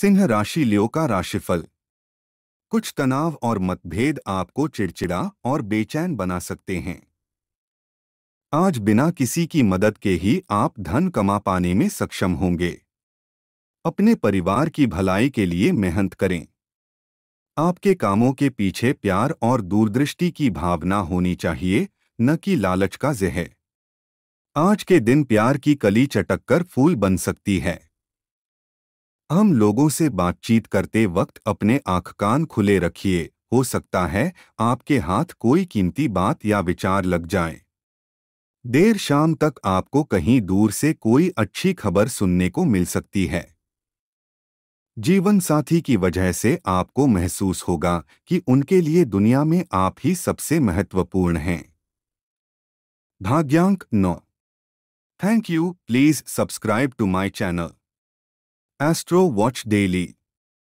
सिंह राशि लियो का राशिफल कुछ तनाव और मतभेद आपको चिड़चिड़ा और बेचैन बना सकते हैं आज बिना किसी की मदद के ही आप धन कमा पाने में सक्षम होंगे अपने परिवार की भलाई के लिए मेहनत करें आपके कामों के पीछे प्यार और दूरदृष्टि की भावना होनी चाहिए न कि लालच का जहर आज के दिन प्यार की कली चटककर फूल बन सकती है हम लोगों से बातचीत करते वक्त अपने आँख कान खुले रखिए हो सकता है आपके हाथ कोई कीमती बात या विचार लग जाए देर शाम तक आपको कहीं दूर से कोई अच्छी खबर सुनने को मिल सकती है जीवन साथी की वजह से आपको महसूस होगा कि उनके लिए दुनिया में आप ही सबसे महत्वपूर्ण हैं भाग्यांक नौ thank you please subscribe to my channel Astro Watch Daily